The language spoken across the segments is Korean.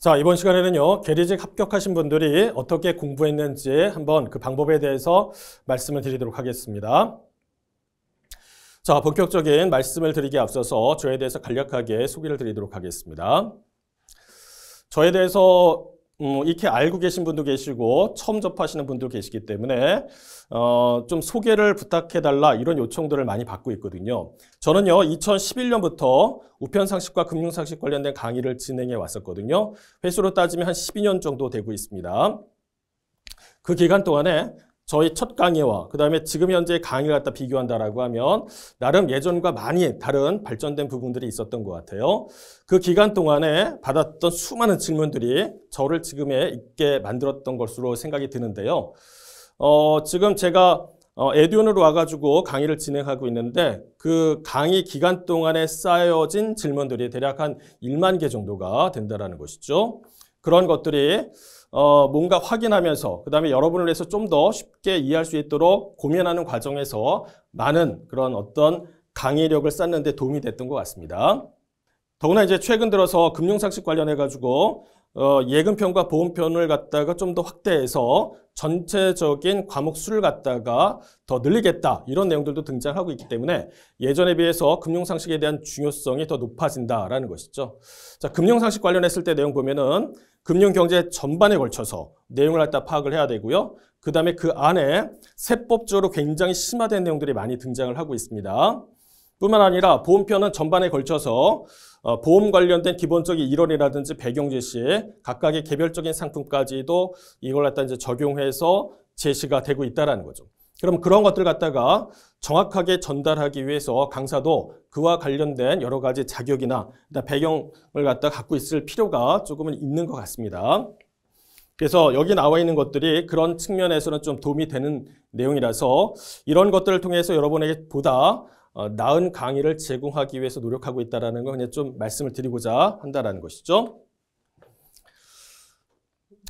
자, 이번 시간에는요, 계리직 합격하신 분들이 어떻게 공부했는지 한번 그 방법에 대해서 말씀을 드리도록 하겠습니다. 자, 본격적인 말씀을 드리기에 앞서서 저에 대해서 간략하게 소개를 드리도록 하겠습니다. 저에 대해서 음, 뭐 이렇게 알고 계신 분도 계시고 처음 접하시는 분도 계시기 때문에 어, 좀 소개를 부탁해달라 이런 요청들을 많이 받고 있거든요. 저는요 2011년부터 우편상식과 금융상식 관련된 강의를 진행해 왔었거든요. 횟수로 따지면 한 12년 정도 되고 있습니다. 그 기간 동안에 저희 첫 강의와 그 다음에 지금 현재 강의를 갖다 비교한다라고 하면 나름 예전과 많이 다른 발전된 부분들이 있었던 것 같아요. 그 기간 동안에 받았던 수많은 질문들이 저를 지금에 있게 만들었던 것으로 생각이 드는데요. 어, 지금 제가 어, 에듀온으로 와가지고 강의를 진행하고 있는데 그 강의 기간 동안에 쌓여진 질문들이 대략 한 1만 개 정도가 된다라는 것이죠. 그런 것들이 어, 뭔가 확인하면서 그 다음에 여러분을 위해서 좀 더 쉽게 이해할 수 있도록 고민하는 과정에서 많은 그런 어떤 강의력을 쌓는 데 도움이 됐던 것 같습니다. 더구나 이제 최근 들어서 금융상식 관련해가지고 어, 예금편과 보험편을 갖다가 좀 더 확대해서 전체적인 과목 수를 갖다가 더 늘리겠다 이런 내용들도 등장하고 있기 때문에 예전에 비해서 금융상식에 대한 중요성이 더 높아진다라는 것이죠. 자, 금융상식 관련했을 때 내용 보면은 금융 경제 전반에 걸쳐서 내용을 갖다 파악을 해야 되고요. 그 다음에 그 안에 세법적으로 굉장히 심화된 내용들이 많이 등장을 하고 있습니다. 뿐만 아니라 보험편은 전반에 걸쳐서 어, 보험 관련된 기본적인 이론이라든지 배경 제시, 각각의 개별적인 상품까지도 이걸 갖다 이제 적용해서 제시가 되고 있다는 거죠. 그럼 그런 것들 갖다가 정확하게 전달하기 위해서 강사도 그와 관련된 여러 가지 자격이나 배경을 갖다 갖고 있을 필요가 조금은 있는 것 같습니다. 그래서 여기 나와 있는 것들이 그런 측면에서는 좀 도움이 되는 내용이라서 이런 것들을 통해서 여러분에게 보다 어, 나은 강의를 제공하기 위해서 노력하고 있다는 라걸좀 말씀을 드리고자 한다는 것이죠.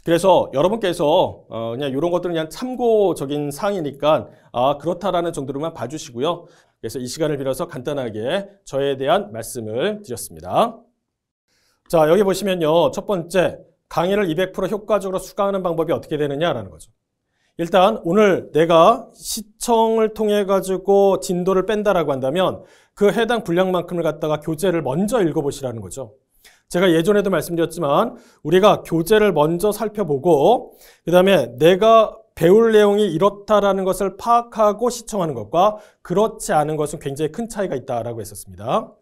그래서 여러분께서 어 그냥 이런 것들은 그냥 참고적인 사항이니까 아 그렇다라는 정도로만 봐주시고요. 그래서 이 시간을 빌어서 간단하게 저에 대한 말씀을 드렸습니다. 자 여기 보시면요. 첫 번째 강의를 200% 효과적으로 수강하는 방법이 어떻게 되느냐라는 거죠. 일단 오늘 내가 시청을 통해 가지고 진도를 뺀다라고 한다면 그 해당 분량만큼을 갖다가 교재를 먼저 읽어보시라는 거죠. 제가 예전에도 말씀드렸지만 우리가 교재를 먼저 살펴보고 그다음에 내가 배울 내용이 이렇다라는 것을 파악하고 시청하는 것과 그렇지 않은 것은 굉장히 큰 차이가 있다라고 했었습니다.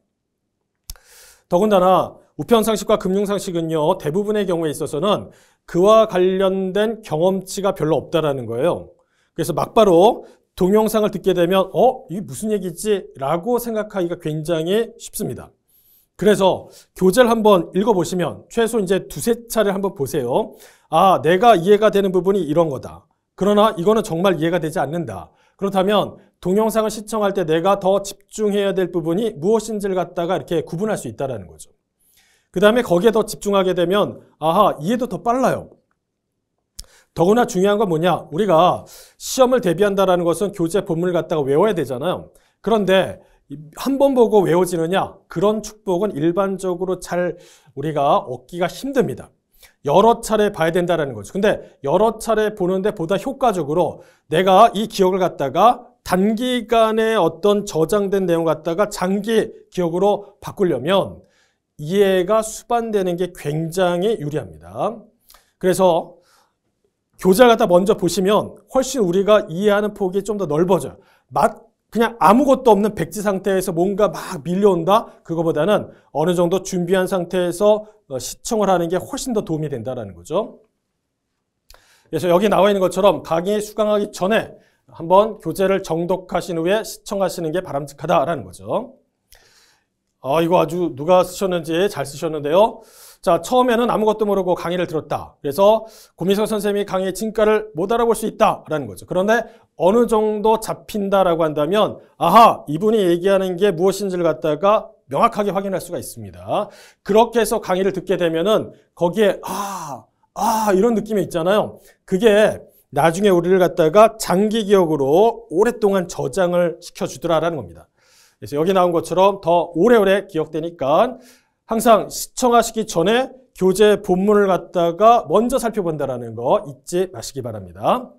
더군다나 우편상식과 금융상식은요, 대부분의 경우에 있어서는 그와 관련된 경험치가 별로 없다라는 거예요. 그래서 막바로 동영상을 듣게 되면, 어? 이게 무슨 얘기지? 라고 생각하기가 굉장히 쉽습니다. 그래서 교재를 한번 읽어보시면 최소 이제 두세 차례 한번 보세요. 아, 내가 이해가 되는 부분이 이런 거다. 그러나 이거는 정말 이해가 되지 않는다. 그렇다면 동영상을 시청할 때 내가 더 집중해야 될 부분이 무엇인지를 갖다가 이렇게 구분할 수 있다는 거죠. 그 다음에 거기에 더 집중하게 되면 아하 이해도 더 빨라요. 더구나 중요한 건 뭐냐 우리가 시험을 대비한다라는 것은 교재 본문을 갖다가 외워야 되잖아요. 그런데 한번 보고 외워지느냐? 그런 축복은 일반적으로 잘 우리가 얻기가 힘듭니다. 여러 차례 봐야 된다는 거죠. 근데 여러 차례 보는데 보다 효과적으로 내가 이 기억을 갖다가 단기간에 어떤 저장된 내용 을 갖다가 장기 기억으로 바꾸려면 이해가 수반되는 게 굉장히 유리합니다. 그래서 교재를 갖다 먼저 보시면 훨씬 우리가 이해하는 폭이 좀 더 넓어져요. 맞 그냥 아무것도 없는 백지 상태에서 뭔가 막 밀려온다? 그거보다는 어느 정도 준비한 상태에서 어, 시청을 하는 게 훨씬 더 도움이 된다라는 거죠. 그래서 여기 나와 있는 것처럼 강의 수강하기 전에 한번 교재를 정독하신 후에 시청하시는 게 바람직하다라는 거죠. 아, 이거 아주 누가 쓰셨는지 잘 쓰셨는데요. 자, 처음에는 아무것도 모르고 강의를 들었다. 그래서 고미석 선생님이 강의의 진가를 못 알아볼 수 있다라는 거죠. 그런데 어느 정도 잡힌다라고 한다면 아하, 이분이 얘기하는 게 무엇인지를 갖다가 명확하게 확인할 수가 있습니다. 그렇게 해서 강의를 듣게 되면은 거기에 아, 아 이런 느낌이 있잖아요. 그게 나중에 우리를 갖다가 장기 기억으로 오랫동안 저장을 시켜 주더라라는 겁니다. 그래서 여기 나온 것처럼 더 오래오래 기억되니까 항상 시청하시기 전에 교재 본문을 갖다가 먼저 살펴본다라는 거 잊지 마시기 바랍니다.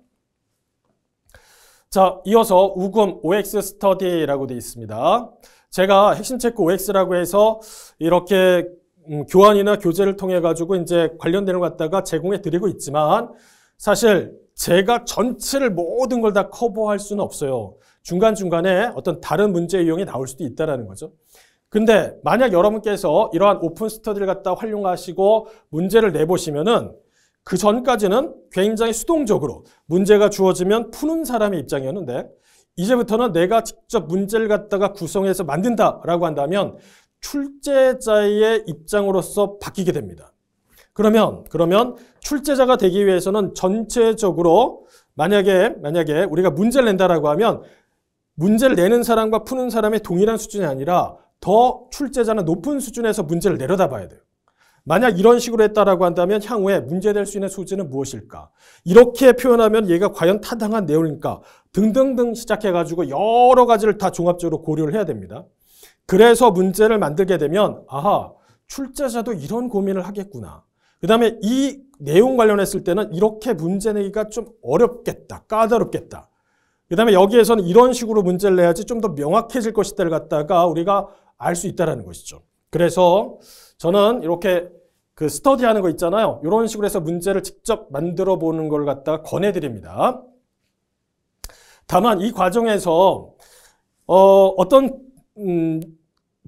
자, 이어서 우금 OX 스터디라고 되어 있습니다. 제가 핵심 체크 OX라고 해서 이렇게 음, 교환이나 교재를 통해 가지고 이제 관련된걸 갖다가 제공해 드리고 있지만 사실 제가 전체를 모든 걸 다 커버할 수는 없어요. 중간중간에 어떤 다른 문제 유형이 나올 수도 있다라는 거죠. 근데 만약 여러분께서 이러한 오픈 스터디를 갖다 활용하시고 문제를 내보시면은 그 전까지는 굉장히 수동적으로 문제가 주어지면 푸는 사람의 입장이었는데 이제부터는 내가 직접 문제를 갖다가 구성해서 만든다라고 한다면 출제자의 입장으로서 바뀌게 됩니다. 그러면 그러면 출제자가 되기 위해서는 전체적으로 만약에 만약에 우리가 문제를 낸다라고 하면 문제를 내는 사람과 푸는 사람의 동일한 수준이 아니라 더 출제자는 높은 수준에서 문제를 내려다봐야 돼요. 만약 이런 식으로 했다라고 한다면 향후에 문제될 수 있는 소재는 무엇일까? 이렇게 표현하면 얘가 과연 타당한 내용일까? 등등등 시작해가지고 여러 가지를 다 종합적으로 고려를 해야 됩니다. 그래서 문제를 만들게 되면 아하 출제자도 이런 고민을 하겠구나. 그 다음에 이 내용 관련했을 때는 이렇게 문제 내기가 좀 어렵겠다. 까다롭겠다. 그 다음에 여기에서는 이런 식으로 문제를 내야지 좀 더 명확해질 것이다를 갖다가 우리가 알수 있다라는 것이죠. 그래서 저는 이렇게 그 스터디 하는 거 있잖아요. 이런 식으로 해서 문제를 직접 만들어 보는 걸 갖다 권해드립니다. 다만 이 과정에서 어, 어떤 음,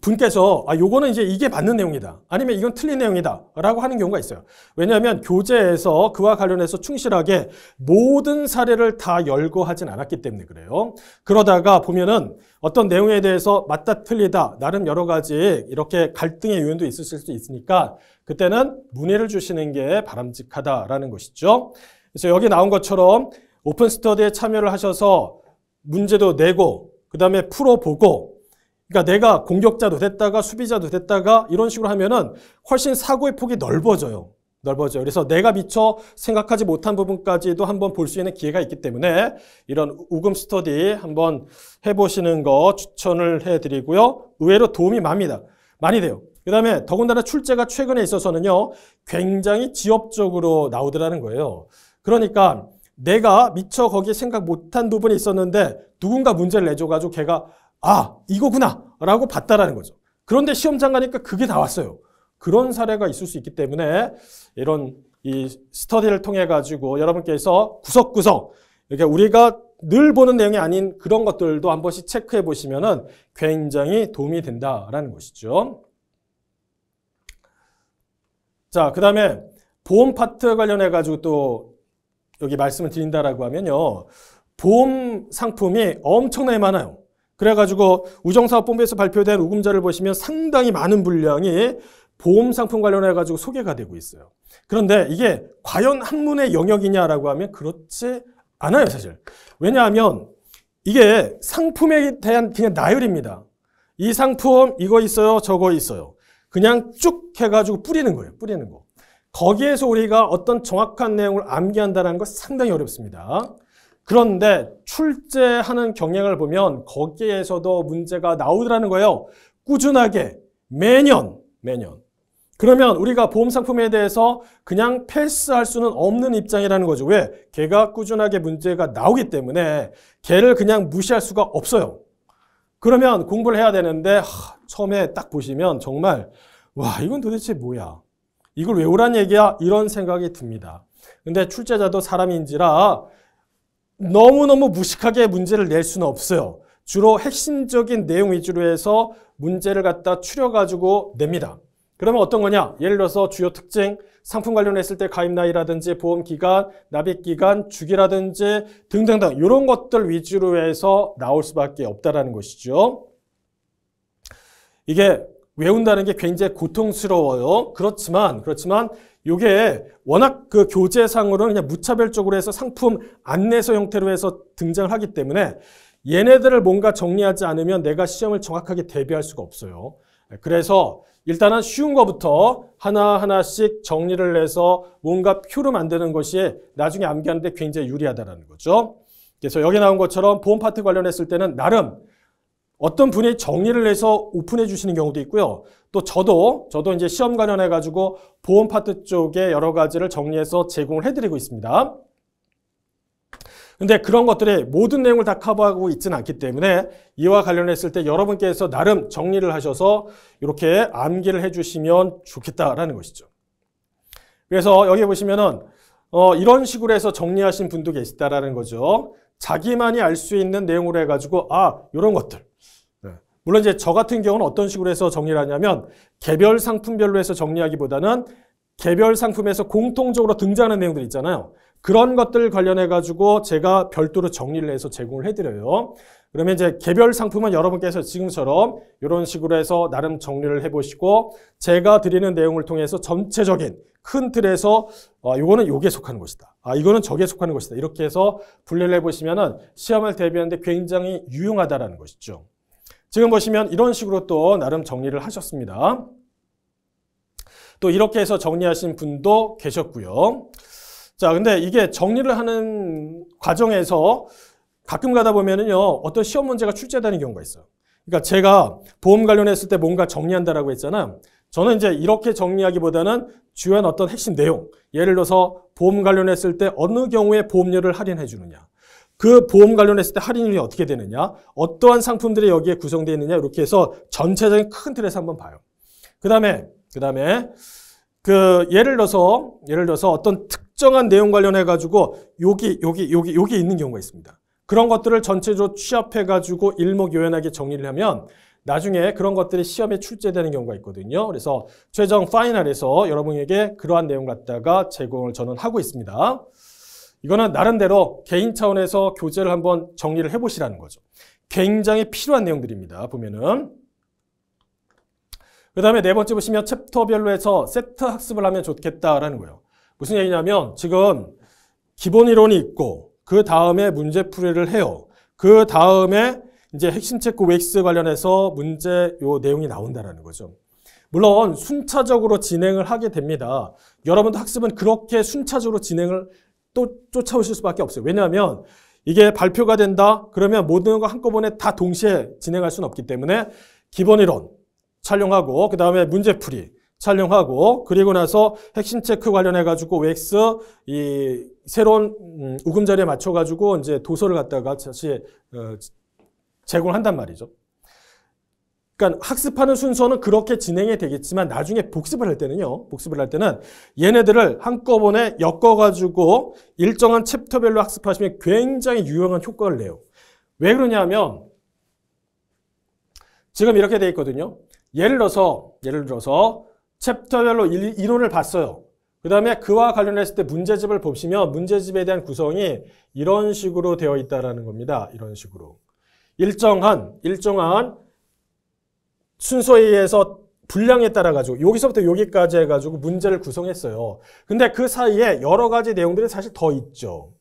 분께서 아 요거는 이제 이게 맞는 내용이다 아니면 이건 틀린 내용이다 라고 하는 경우가 있어요 왜냐하면 교재에서 그와 관련해서 충실하게 모든 사례를 다 열거하진 않았기 때문에 그래요 그러다가 보면은 어떤 내용에 대해서 맞다 틀리다 나름 여러 가지 이렇게 갈등의 요인도 있으실 수 있으니까 그때는 문의를 주시는 게 바람직하다라는 것이죠 그래서 여기 나온 것처럼 오픈 스터디에 참여를 하셔서 문제도 내고 그 다음에 풀어보고 그러니까 내가 공격자도 됐다가 수비자도 됐다가 이런 식으로 하면은 훨씬 사고의 폭이 넓어져요. 넓어져요. 그래서 내가 미처 생각하지 못한 부분까지도 한번 볼 수 있는 기회가 있기 때문에 이런 우금 스터디 한번 해보시는 거 추천을 해드리고요. 의외로 도움이 많니다 많이 돼요. 그 다음에 더군다나 출제가 최근에 있어서는요. 굉장히 지엽적으로 나오더라는 거예요. 그러니까 내가 미처 거기에 생각 못한 부분이 있었는데 누군가 문제를 내줘가지고 걔가 아, 이거구나! 라고 봤다라는 거죠. 그런데 시험장 가니까 그게 나왔어요. 그런 사례가 있을 수 있기 때문에 이런 이 스터디를 통해 가지고 여러분께서 구석구석 이렇게 우리가 늘 보는 내용이 아닌 그런 것들도 한 번씩 체크해 보시면은 굉장히 도움이 된다라는 것이죠. 자, 그 다음에 보험 파트 관련해 가지고 또 여기 말씀을 드린다라고 하면요. 보험 상품이 엄청나게 많아요. 그래가지고 우정사업본부에서 발표된 우금자를 보시면 상당히 많은 분량이 보험 상품 관련해가지고 소개가 되고 있어요. 그런데 이게 과연 한문의 영역이냐라고 하면 그렇지 않아요, 사실. 왜냐하면 이게 상품에 대한 그냥 나열입니다. 이 상품 이거 있어요, 저거 있어요. 그냥 쭉 해가지고 뿌리는 거예요, 뿌리는 거. 거기에서 우리가 어떤 정확한 내용을 암기한다는 건 상당히 어렵습니다. 그런데 출제하는 경향을 보면 거기에서도 문제가 나오더라는 거예요. 꾸준하게 매년 매년. 그러면 우리가 보험 상품에 대해서 그냥 패스할 수는 없는 입장이라는 거죠. 왜? 걔가 꾸준하게 문제가 나오기 때문에 걔를 그냥 무시할 수가 없어요. 그러면 공부를 해야 되는데 하, 처음에 딱 보시면 정말 와 이건 도대체 뭐야? 이걸 외우란 얘기야? 이런 생각이 듭니다. 근데 출제자도 사람인지라 너무너무 무식하게 문제를 낼 수는 없어요. 주로 핵심적인 내용 위주로 해서 문제를 갖다 추려가지고 냅니다. 그러면 어떤 거냐? 예를 들어서 주요 특징, 상품 관련했을 때 가입 나이라든지 보험 기간, 납입 기간, 주기라든지 등등등 이런 것들 위주로 해서 나올 수밖에 없다라는 것이죠. 이게 외운다는 게 굉장히 고통스러워요. 그렇지만 그렇지만 요게 워낙 그 교재상으로는 그냥 무차별적으로 해서 상품 안내서 형태로 해서 등장을 하기 때문에 얘네들을 뭔가 정리하지 않으면 내가 시험을 정확하게 대비할 수가 없어요. 그래서 일단은 쉬운 거부터 하나하나씩 정리를 해서 뭔가 표로 만드는 것이 나중에 암기하는데 굉장히 유리하다는 거죠. 그래서 여기 나온 것처럼 보험 파트 관련했을 때는 나름 어떤 분이 정리를 해서 오픈해 주시는 경우도 있고요. 또 저도 저도 이제 시험 관련해 가지고 보험 파트 쪽에 여러 가지를 정리해서 제공을 해드리고 있습니다. 근데 그런 것들이 모든 내용을 다 커버하고 있지는 않기 때문에 이와 관련했을 때 여러분께서 나름 정리를 하셔서 이렇게 암기를 해주시면 좋겠다라는 것이죠. 그래서 여기 보시면은 어, 이런 식으로 해서 정리하신 분도 계시다라는 거죠. 자기만이 알 수 있는 내용으로 해가지고 아 이런 것들 물론 이제 저 같은 경우는 어떤 식으로 해서 정리를 하냐면 개별 상품별로 해서 정리하기보다는 개별 상품에서 공통적으로 등장하는 내용들 있잖아요. 그런 것들 관련해 가지고 제가 별도로 정리를 해서 제공을 해드려요. 그러면 이제 개별 상품은 여러분께서 지금처럼 이런 식으로 해서 나름 정리를 해보시고 제가 드리는 내용을 통해서 전체적인 큰 틀에서 어, 아, 이거는 요게 속하는 것이다. 아 이거는 저게 속하는 것이다. 이렇게 해서 분리를 해보시면은 시험을 대비하는데 굉장히 유용하다라는 것이죠. 지금 보시면 이런 식으로 또 나름 정리를 하셨습니다. 또 이렇게 해서 정리하신 분도 계셨고요. 자, 근데 이게 정리를 하는 과정에서 가끔 가다 보면은요, 어떤 시험 문제가 출제되는 경우가 있어요. 그러니까 제가 보험 관련했을 때 뭔가 정리한다라고 했잖아. 저는 이제 이렇게 정리하기보다는 주요한 어떤 핵심 내용. 예를 들어서 보험 관련했을 때 어느 경우에 보험료를 할인해 주느냐. 그 보험 관련했을 때 할인율이 어떻게 되느냐, 어떠한 상품들이 여기에 구성되어 있느냐 이렇게 해서 전체적인 큰 틀에서 한번 봐요. 그다음에 그다음에 그 예를 들어서 예를 들어서 어떤 특정한 내용 관련해 가지고 여기 여기 여기 여기 있는 경우가 있습니다. 그런 것들을 전체적으로 취합해 가지고 일목요연하게 정리를 하면 나중에 그런 것들이 시험에 출제되는 경우가 있거든요. 그래서 최종 파이널에서 여러분에게 그러한 내용 갖다가 제공을 저는 하고 있습니다. 이거는 나름대로 개인 차원에서 교재를 한번 정리를 해보시라는 거죠. 굉장히 필요한 내용들입니다. 보면은. 그 다음에 네 번째 보시면 챕터별로 해서 세트 학습을 하면 좋겠다라는 거예요. 무슨 얘기냐면 지금 기본 이론이 있고 그 다음에 문제 풀이를 해요. 그 다음에 이제 핵심 체크 웨이스 관련해서 문제 요 내용이 나온다라는 거죠. 물론 순차적으로 진행을 하게 됩니다. 여러분도 학습은 그렇게 순차적으로 진행을 또 쫓아오실 수밖에 없어요. 왜냐하면 이게 발표가 된다 그러면 모든 거 한꺼번에 다 동시에 진행할 수는 없기 때문에 기본 이론 촬영하고 그 다음에 문제풀이 촬영하고 그리고 나서 핵심 체크 관련해 가지고 OX 이 새로운 음, 우금자리에 맞춰 가지고 이제 도서를 갖다가 다시 어, 제공한단 말이죠. 그러니까 학습하는 순서는 그렇게 진행이 되겠지만 나중에 복습을 할 때는요. 복습을 할 때는 얘네들을 한꺼번에 엮어가지고 일정한 챕터별로 학습하시면 굉장히 유용한 효과를 내요. 왜 그러냐면 지금 이렇게 돼 있거든요. 예를 들어서 예를 들어서 챕터별로 이론을 봤어요. 그 다음에 그와 관련했을 때 문제집을 보시면 문제집에 대한 구성이 이런 식으로 되어 있다라는 겁니다. 이런 식으로. 일정한, 일정한 순서에 의해서 분량에 따라 가지고 여기서부터 여기까지 해가지고 문제를 구성했어요. 근데 그 사이에 여러 가지 내용들이 사실 더 있죠.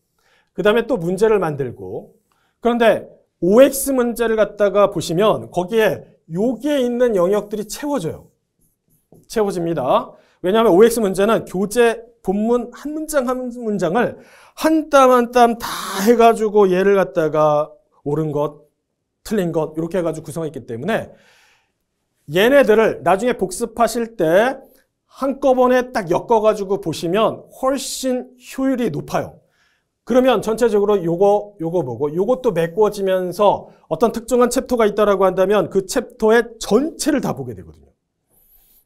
그 다음에 또 문제를 만들고 그런데 OX 문제를 갖다가 보시면 거기에 여기에 있는 영역들이 채워져요. 채워집니다. 왜냐하면 OX 문제는 교재 본문 한 문장 한 문장을 한 땀 한 땀 다 해가지고 얘를 갖다가 옳은 것, 틀린 것 이렇게 해가지고 구성했기 때문에 얘네들을 나중에 복습하실 때 한꺼번에 딱 엮어가지고 보시면 훨씬 효율이 높아요. 그러면 전체적으로 요거, 요거 보고 요것도 메꿔지면서 어떤 특정한 챕터가 있다라고 한다면 그 챕터의 전체를 다 보게 되거든요.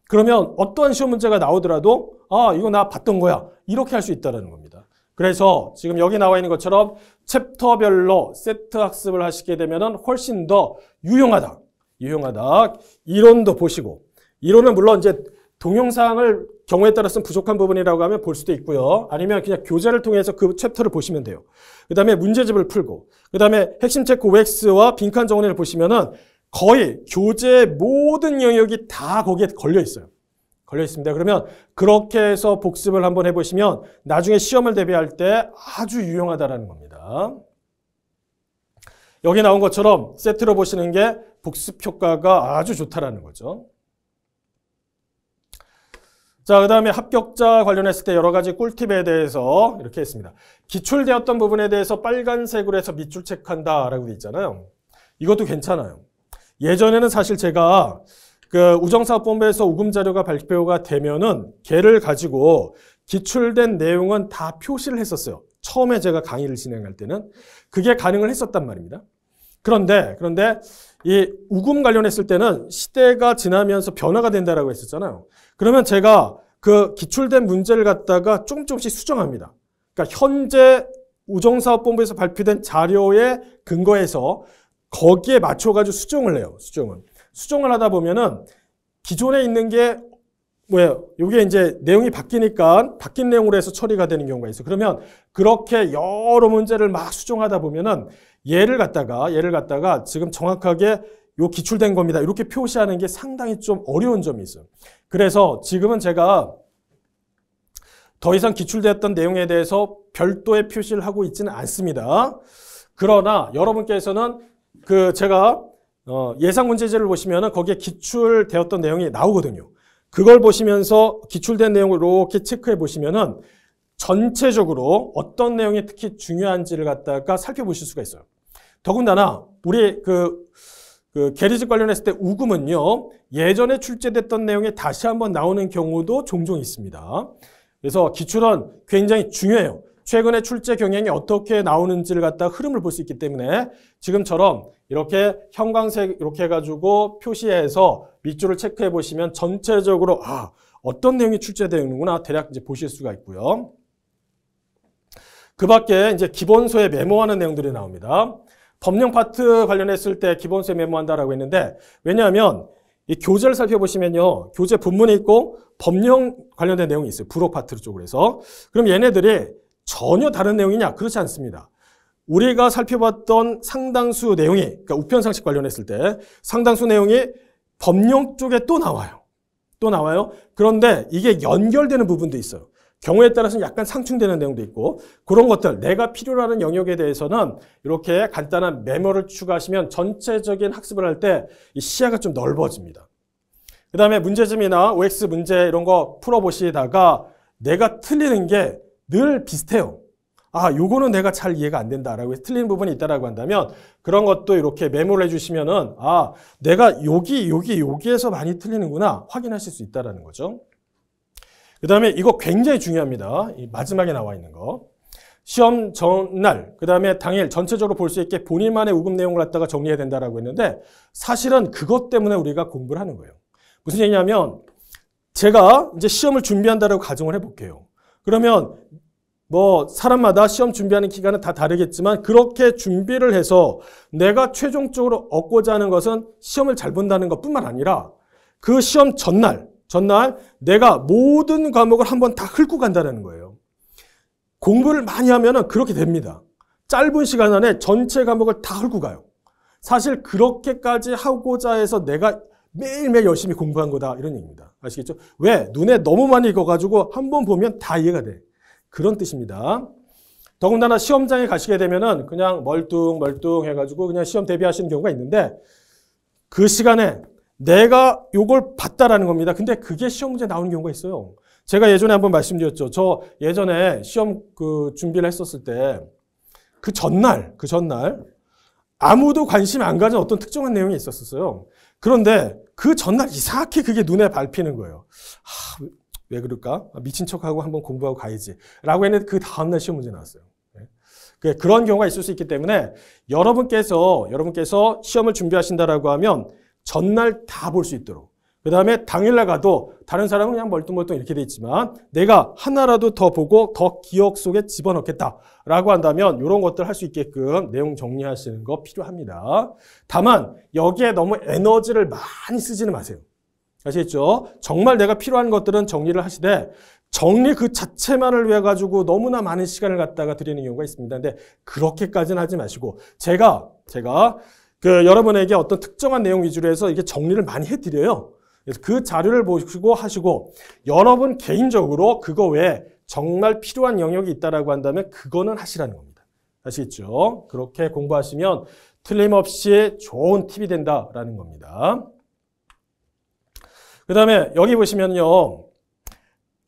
그러면 어떠한 시험 문제가 나오더라도 아, 이거 나 봤던 거야. 이렇게 할 수 있다는 겁니다. 그래서 지금 여기 나와 있는 것처럼 챕터별로 세트 학습을 하시게 되면 훨씬 더 유용하다. 유용하다. 이론도 보시고 이론은 물론 이제 동영상을 경우에 따라서는 부족한 부분이라고 하면 볼 수도 있고요. 아니면 그냥 교재를 통해서 그 챕터를 보시면 돼요. 그 다음에 문제집을 풀고 그 다음에 핵심 체크 엑스와 빈칸 정리를 보시면은 거의 교재 모든 영역이 다 거기에 걸려 있어요. 걸려 있습니다. 그러면 그렇게 해서 복습을 한번 해보시면 나중에 시험을 대비할 때 아주 유용하다라는 겁니다. 여기 나온 것처럼 세트로 보시는 게 복습 효과가 아주 좋다라는 거죠. 자, 그 다음에 합격자 관련했을 때 여러 가지 꿀팁에 대해서 이렇게 했습니다. 기출되었던 부분에 대해서 빨간색으로 해서 밑줄 체크한다라고 돼 있잖아요. 이것도 괜찮아요. 예전에는 사실 제가 그 우정사업본부에서 우금 자료가 발표가 되면은 개를 가지고 기출된 내용은 다 표시를 했었어요. 처음에 제가 강의를 진행할 때는 그게 가능을 했었단 말입니다. 그런데 그런데 이 우금 관련했을 때는 시대가 지나면서 변화가 된다라고 했었잖아요. 그러면 제가 그 기출된 문제를 갖다가 조금 조금씩 수정합니다. 그러니까 현재 우정사업본부에서 발표된 자료의 근거에서 거기에 맞춰가지고 수정을 해요. 수정은 수정을 하다 보면은 기존에 있는 게 뭐예요? 이게 이제 내용이 바뀌니까 바뀐 내용으로 해서 처리가 되는 경우가 있어요. 그러면 그렇게 여러 문제를 막 수정하다 보면은 예를 갖다가 얘를 갖다가 지금 정확하게 요 기출된 겁니다. 이렇게 표시하는 게 상당히 좀 어려운 점이 있어요. 그래서 지금은 제가 더 이상 기출되었던 내용에 대해서 별도의 표시를 하고 있지는 않습니다. 그러나 여러분께서는 그 제가 어 예상 문제지를 보시면은 거기에 기출되었던 내용이 나오거든요. 그걸 보시면서 기출된 내용을 이렇게 체크해 보시면은 전체적으로 어떤 내용이 특히 중요한지를 갖다가 살펴보실 수가 있어요. 더군다나 우리 그, 그 게리즈 관련했을 때 우금은요. 예전에 출제됐던 내용이 다시 한번 나오는 경우도 종종 있습니다. 그래서 기출은 굉장히 중요해요. 최근에 출제 경향이 어떻게 나오는지를 갖다 흐름을 볼 수 있기 때문에 지금처럼 이렇게 형광색 이렇게 해가지고 표시해서 밑줄을 체크해 보시면 전체적으로 아 어떤 내용이 출제되는구나 대략 이제 보실 수가 있고요. 그 밖에 이제 기본서에 메모하는 내용들이 나옵니다. 법령 파트 관련했을 때 기본세 메모한다라고 했는데 왜냐하면 이 교재를 살펴보시면요. 교재 본문이 있고 법령 관련된 내용이 있어요. 부록 파트 쪽으로 해서. 그럼 얘네들이 전혀 다른 내용이냐? 그렇지 않습니다. 우리가 살펴봤던 상당수 내용이, 그러니까 우편상식 관련했을 때 상당수 내용이 법령 쪽에 또 나와요. 또 나와요. 그런데 이게 연결되는 부분도 있어요. 경우에 따라서는 약간 상충되는 내용도 있고 그런 것들 내가 필요로 하는 영역에 대해서는 이렇게 간단한 메모를 추가하시면 전체적인 학습을 할 때 시야가 좀 넓어집니다. 그 다음에 문제점이나 OX 문제 이런 거 풀어보시다가 내가 틀리는 게 늘 비슷해요. 아, 요거는 내가 잘 이해가 안 된다라고 해서 틀린 부분이 있다라고 한다면 그런 것도 이렇게 메모를 해주시면은 아, 내가 여기, 여기, 여기에서 많이 틀리는구나 확인하실 수 있다라는 거죠. 그 다음에 이거 굉장히 중요합니다. 마지막에 나와 있는 거. 시험 전날, 그 다음에 당일 전체적으로 볼 수 있게 본인만의 우급 내용을 갖다가 정리해야 된다라고 했는데 사실은 그것 때문에 우리가 공부를 하는 거예요. 무슨 얘기냐면 제가 이제 시험을 준비한다라고 가정을 해볼게요. 그러면 뭐 사람마다 시험 준비하는 기간은 다 다르겠지만 그렇게 준비를 해서 내가 최종적으로 얻고자 하는 것은 시험을 잘 본다는 것뿐만 아니라 그 시험 전날 전날 내가 모든 과목을 한 번 다 훑고 간다는 거예요. 공부를 많이 하면 그렇게 됩니다. 짧은 시간 안에 전체 과목을 다 훑고 가요. 사실 그렇게까지 하고자 해서 내가 매일매일 열심히 공부한 거다 이런 얘기입니다. 아시겠죠? 왜? 눈에 너무 많이 익어가지고 한 번 보면 다 이해가 돼. 그런 뜻입니다. 더군다나 시험장에 가시게 되면은 그냥 멀뚱멀뚱 해가지고 그냥 시험 대비하시는 경우가 있는데 그 시간에 내가 이걸 봤다라는 겁니다. 근데 그게 시험 문제 나오는 경우가 있어요. 제가 예전에 한번 말씀드렸죠. 저 예전에 시험 그 준비를 했었을 때 그 전날, 그 전날 아무도 관심 안 가진 어떤 특정한 내용이 있었었어요. 그런데 그 전날 이상하게 그게 눈에 밟히는 거예요. 하, 아, 왜 그럴까? 아, 미친 척하고 한번 공부하고 가야지. 라고 했는데 그 다음날 시험 문제 나왔어요. 예. 그, 그런 경우가 있을 수 있기 때문에 여러분께서, 여러분께서 시험을 준비하신다라고 하면 전날 다 볼 수 있도록. 그 다음에 당일날 가도 다른 사람은 그냥 멀뚱멀뚱 이렇게 돼 있지만 내가 하나라도 더 보고 더 기억 속에 집어넣겠다라고 한다면 이런 것들 할 수 있게끔 내용 정리하시는 거 필요합니다. 다만 여기에 너무 에너지를 많이 쓰지는 마세요. 아시겠죠? 정말 내가 필요한 것들은 정리를 하시되 정리 그 자체만을 위해 가지고 너무나 많은 시간을 갖다가 드리는 경우가 있습니다. 근데 그렇게까지는 하지 마시고 제가 제가 그 여러분에게 어떤 특정한 내용 위주로 해서 이게 정리를 많이 해드려요. 그래서 그 자료를 보시고 하시고 여러분 개인적으로 그거 외에 정말 필요한 영역이 있다라고 한다면 그거는 하시라는 겁니다. 아시겠죠? 그렇게 공부하시면 틀림없이 좋은 팁이 된다라는 겁니다. 그 다음에 여기 보시면요.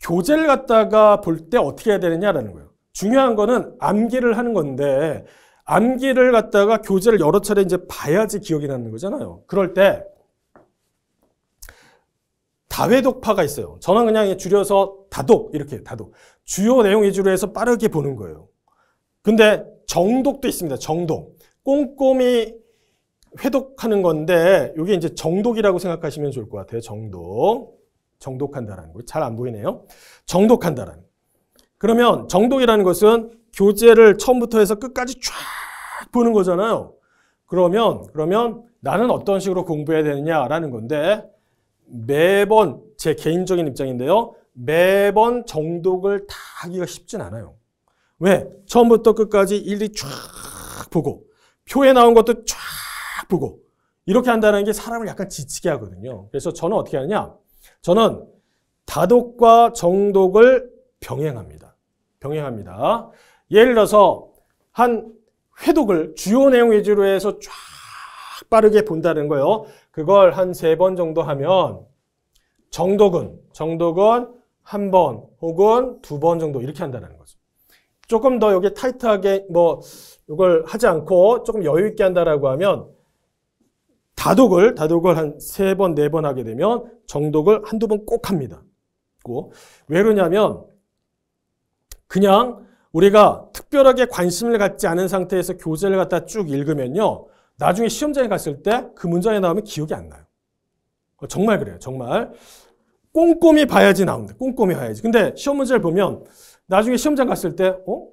교재를 갖다가 볼 때 어떻게 해야 되느냐라는 거예요. 중요한 거는 암기를 하는 건데 암기를 갖다가 교재를 여러 차례 이제 봐야지 기억이 나는 거잖아요. 그럴 때 다회독파가 있어요. 저는 그냥 줄여서 다독 이렇게 다독. 주요 내용 위주로 해서 빠르게 보는 거예요. 근데 정독도 있습니다. 정독. 꼼꼼히 회독하는 건데 이게 이제 정독이라고 생각하시면 좋을 것 같아요. 정독. 정독한다라는 거. 잘 안 보이네요. 정독한다라는. 그러면 정독이라는 것은 교재를 처음부터 해서 끝까지 쫙 보는 거잖아요. 그러면 그러면 나는 어떤 식으로 공부해야 되느냐라는 건데 매번 제 개인적인 입장인데요. 매번 정독을 다 하기가 쉽진 않아요. 왜? 처음부터 끝까지 일일이 쫙 보고 표에 나온 것도 쫙 보고 이렇게 한다는 게 사람을 약간 지치게 하거든요. 그래서 저는 어떻게 하느냐? 저는 다독과 정독을 병행합니다. 병행합니다. 예를 들어서 한 회독을 주요 내용 위주로 해서 쫙 빠르게 본다는 거예요. 그걸 한 세 번 정도 하면 정독은, 정독은 한 번 혹은 두 번 정도 이렇게 한다는 거죠. 조금 더 여기 타이트하게 뭐 이걸 하지 않고 조금 여유 있게 한다라고 하면 다독을, 다독을 한 세 번, 네 번 하게 되면 정독을 한두 번 꼭 합니다. 왜 그러냐면 그냥 우리가 특별하게 관심을 갖지 않은 상태에서 교재를 갖다 쭉 읽으면요. 나중에 시험장에 갔을 때 그 문장이 나오면 기억이 안 나요. 정말 그래요. 정말. 꼼꼼히 봐야지 나온다. 꼼꼼히 봐야지. 근데 시험 문제를 보면 나중에 시험장 갔을 때, 어?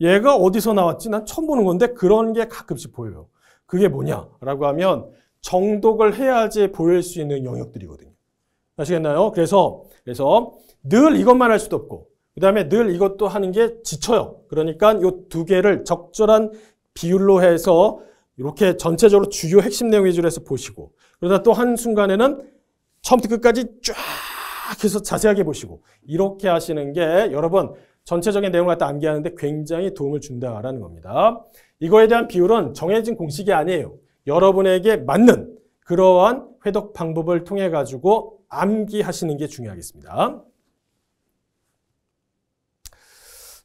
얘가 어디서 나왔지? 난 처음 보는 건데 그런 게 가끔씩 보여요. 그게 뭐냐라고 하면 정독을 해야지 보일 수 있는 영역들이거든요. 아시겠나요? 그래서, 그래서 늘 이것만 할 수도 없고 그 다음에 늘 이것도 하는 게 지쳐요. 그러니까 이 두 개를 적절한 비율로 해서 이렇게 전체적으로 주요 핵심 내용 위주로 해서 보시고 그러다 또 한순간에는 처음부터 끝까지 쫙 해서 자세하게 보시고 이렇게 하시는 게 여러분 전체적인 내용을 갖다 암기하는데 굉장히 도움을 준다라는 겁니다. 이거에 대한 비율은 정해진 공식이 아니에요. 여러분에게 맞는 그러한 회독 방법을 통해 가지고 암기하시는 게 중요하겠습니다.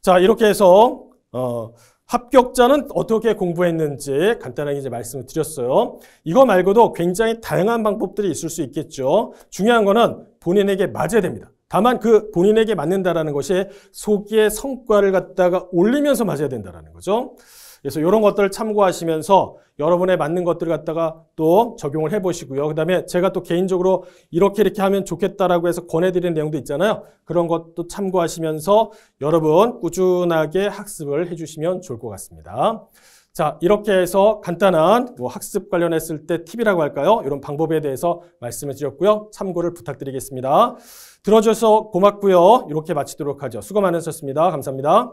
자, 이렇게 해서 어, 합격자는 어떻게 공부했는지 간단하게 이제 말씀을 드렸어요. 이거 말고도 굉장히 다양한 방법들이 있을 수 있겠죠. 중요한 거는 본인에게 맞아야 됩니다. 다만 그 본인에게 맞는다라는 것이 속기의 성과를 갖다가 올리면서 맞아야 된다라는 거죠. 그래서 이런 것들을 참고하시면서 여러분에 맞는 것들을 갖다가 또 적용을 해보시고요. 그 다음에 제가 또 개인적으로 이렇게 이렇게 하면 좋겠다라고 해서 권해드리는 내용도 있잖아요. 그런 것도 참고하시면서 여러분 꾸준하게 학습을 해주시면 좋을 것 같습니다. 자, 이렇게 해서 간단한 뭐 학습 관련했을 때 팁이라고 할까요? 이런 방법에 대해서 말씀을 드렸고요. 참고를 부탁드리겠습니다. 들어줘서 고맙고요. 이렇게 마치도록 하죠. 수고 많으셨습니다. 감사합니다.